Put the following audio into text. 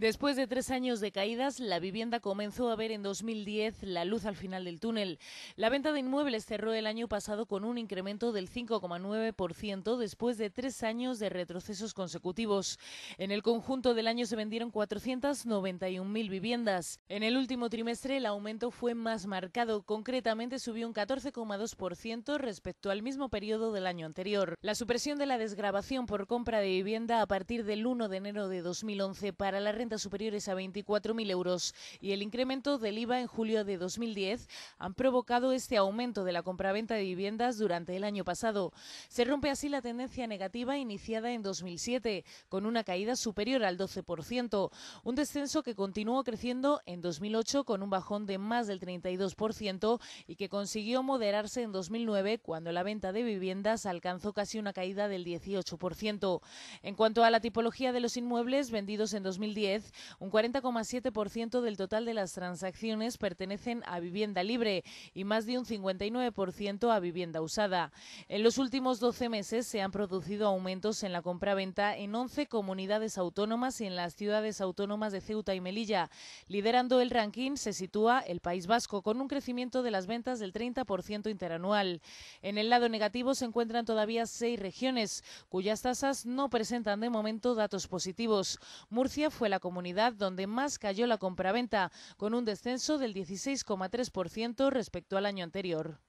Después de tres años de caídas, la vivienda comenzó a ver en 2010 la luz al final del túnel. La venta de inmuebles cerró el año pasado con un incremento del 5,9% después de tres años de retrocesos consecutivos. En el conjunto del año se vendieron 491.000 viviendas. En el último trimestre el aumento fue más marcado, concretamente subió un 14,2% respecto al mismo periodo del año anterior. La supresión de la desgrabación por compra de vivienda a partir del 1 de enero de 2011 para la renta superiores a 24.000 euros y el incremento del IVA en julio de 2010 han provocado este aumento de la compraventa de viviendas durante el año pasado. Se rompe así la tendencia negativa iniciada en 2007, con una caída superior al 12%, un descenso que continuó creciendo en 2008 con un bajón de más del 32% y que consiguió moderarse en 2009 cuando la venta de viviendas alcanzó casi una caída del 18%. En cuanto a la tipología de los inmuebles vendidos en 2010, un 40,7% del total de las transacciones pertenecen a vivienda libre y más de un 59% a vivienda usada. En los últimos 12 meses se han producido aumentos en la compraventa en 11 comunidades autónomas y en las ciudades autónomas de Ceuta y Melilla. Liderando el ranking se sitúa el País Vasco con un crecimiento de las ventas del 30% interanual. En el lado negativo se encuentran todavía seis regiones cuyas tasas no presentan de momento datos positivos. Murcia fue la comunidad donde más cayó la compraventa, con un descenso del 16,3% respecto al año anterior.